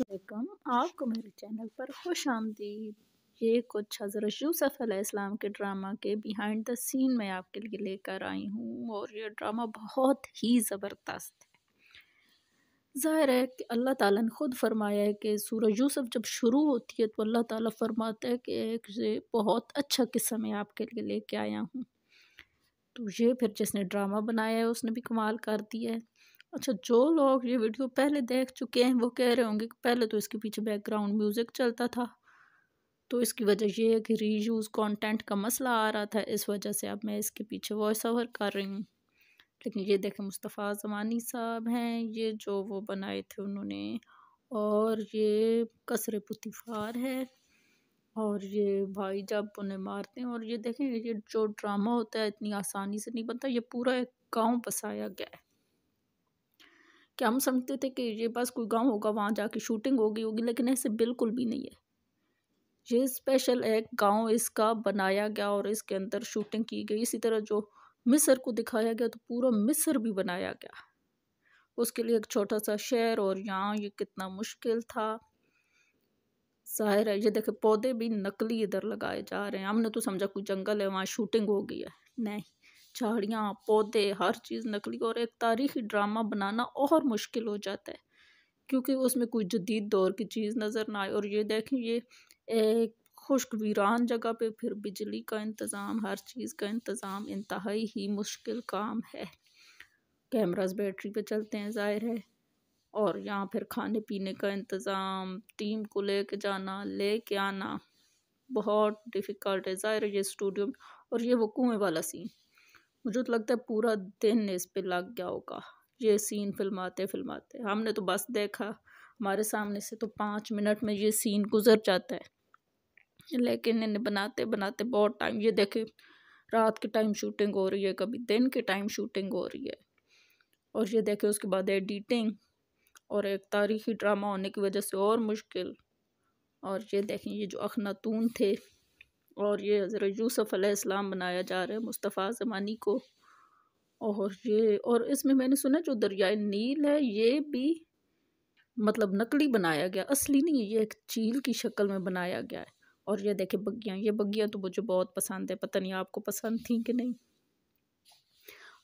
welcome आपको मेरे channel पर खुश आमदीद ये कुछ हज़रत यूसफ़ के ड्रामा के बिहाइंड द सीन मैं आपके लिए लेकर आई हूँ और ये ड्रामा बहुत ही ज़बरदस्त है ज़ाहिर है कि अल्लाह ताला ने ख़ुद फरमाया है कि सूरज यूसफ़ जब शुरू होती है तो अल्लाह ताला फरमाता है कि एक ये बहुत अच्छा किस्सा मैं आपके लिए लेके आया हूँ तो ये फिर जिसने ड्रामा बनाया है उसने भी कमाल कर दिया है अच्छा जो लोग ये वीडियो पहले देख चुके हैं वो कह रहे होंगे कि पहले तो इसके पीछे बैकग्राउंड म्यूज़िक चलता था तो इसकी वजह यह है कि रीयूज़ कंटेंट का मसला आ रहा था इस वजह से अब मैं इसके पीछे वॉइस ओवर कर रही हूँ लेकिन ये देखें मुस्तफ़ा ज़मानी साहब हैं ये जो वो बनाए थे उन्होंने और ये कसर पुतिफार है और ये भाई जब उन्हें मारते हैं और ये देखें ये जो ड्रामा होता है इतनी आसानी से नहीं बनता ये पूरा एक गाँव बसाया गया है कि हम समझते थे कि ये बस कोई गांव होगा वहाँ जाके शूटिंग होगी होगी लेकिन ऐसे बिल्कुल भी नहीं है ये स्पेशल एक गांव इसका बनाया गया और इसके अंदर शूटिंग की गई इसी तरह जो मिस्र को दिखाया गया तो पूरा मिस्र भी बनाया गया उसके लिए एक छोटा सा शहर और यहाँ ये कितना मुश्किल था जाहिर है ये देखे पौधे भी नकली इधर लगाए जा रहे हैं हमने तो समझा कोई जंगल है वहाँ शूटिंग हो गई है नहीं झाड़ियाँ पौधे हर चीज़ नकली और एक तारीखी ड्रामा बनाना और मुश्किल हो जाता है क्योंकि उसमें कोई जदीद दौर की चीज़ नज़र ना आए और ये देखें ये एक खुश्क वीरान जगह पे फिर बिजली का इंतज़ाम हर चीज़ का इंतज़ाम इंतहाई ही मुश्किल काम है कैमराज बैटरी पे चलते हैं ज़ाहिर है और यहाँ फिर खाने पीने का इंतज़ाम टीम को ले कर जाना ले के आना बहुत डिफ़िकल्ट है ज़ाहिर है ये स्टूडियो और ये वो कुएँ वाला सीन मुझे तो लगता है पूरा दिन इस पर लग गया होगा ये सीन फिल्माते फिल्माते हमने तो बस देखा हमारे सामने से तो पाँच मिनट में ये सीन गुजर जाता है लेकिन इन्हें बनाते बनाते बहुत टाइम ये देखें रात के टाइम शूटिंग हो रही है कभी दिन के टाइम शूटिंग हो रही है और ये देखें उसके बाद एडिटिंग और एक तारीखी ड्रामा होने की वजह से और मुश्किल और ये देखें ये जो अखनातून थे और ये हज़रत यूसुफ़ अलैहिस्सलाम बनाया जा रहा है मुस्तफ़ा ज़मानी को और ये और इसमें मैंने सुना जो दरियाए नील है ये भी मतलब नकली बनाया गया असली नहीं है ये एक चील की शक्ल में बनाया गया है और ये देखे बग्गियाँ ये बग्गियाँ तो मुझे बहुत पसंद है पता नहीं आपको पसंद थी कि नहीं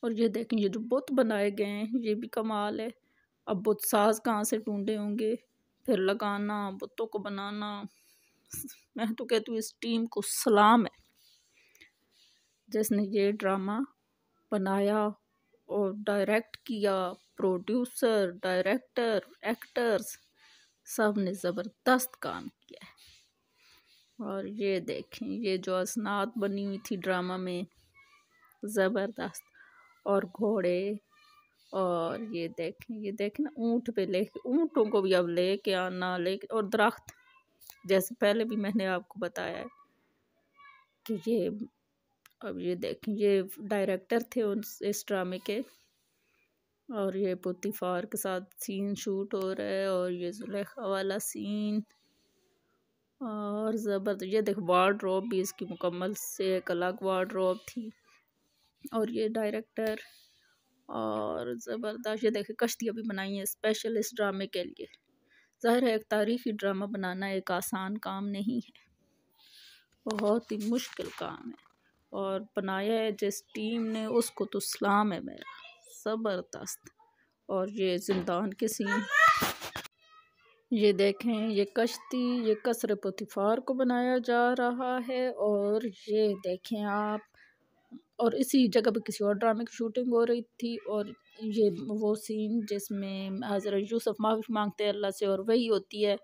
और ये देखें ये जो बुत बनाए गए हैं ये भी कमाल है अब बुत साज कहाँ से ढूंढे होंगे फिर लगाना बुतों को बनाना मैं तो कहती हूँ इस टीम को सलाम है जिसने ये ड्रामा बनाया और डायरेक्ट किया प्रोड्यूसर डायरेक्टर एक्टर्स सब ने ज़बरदस्त काम किया है और ये देखें ये जो असनात बनी हुई थी ड्रामा में ज़बरदस्त और घोड़े और ये देखें ये देखें ना ऊँट पे लेके ऊँटों को भी अब लेके आना लेके और दरख्त जैसे पहले भी मैंने आपको बताया है कि ये अब ये देख ये डायरेक्टर थे उन इस ड्रामे के और ये पुतिफार के साथ सीन शूट हो रहा है और ये जुलेखा वाला सीन और ज़बरदस्त ये देख वार्ड्रॉप भी इसकी मुकम्मल से एक अलग वार्ड्रॉप थी और ये डायरेक्टर और ज़बरदस्त ये देखे कश्तियाँ भी बनाई हैं स्पेशल इस ड्रामे के लिए ज़ाहिर है एक तारीखी ड्रामा बनाना एक आसान काम नहीं है बहुत ही मुश्किल काम है और बनाया है जिस टीम ने उसको तो सलाम है मेरा ज़बरदस्त और ये जिंदान के सीन ये देखें ये कश्ती ये कसर पुतिफार को बनाया जा रहा है और ये देखें आप और इसी जगह पे किसी और ड्रामे की शूटिंग हो रही थी और ये वो सीन जिसमें हज़रत यूसुफ माफ़ी मांगते हैं अल्लाह से और वही होती है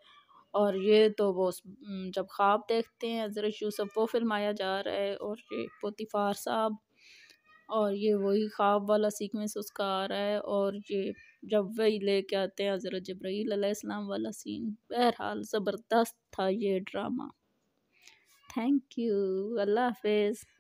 और ये तो वो जब ख्वाब देखते हैं हज़रत यूसुफ वो फिल्माया जा रहा है और ये पोतीफार साहब और ये वही ख्वाब वाला सीक्वेंस उसका आ रहा है और ये जब वही लेके आते हैं हज़रत जब्राईसम वाला सीन बहरहाल ज़बरदस्त था ये ड्रामा थैंक यू अल्लाह हाफिज़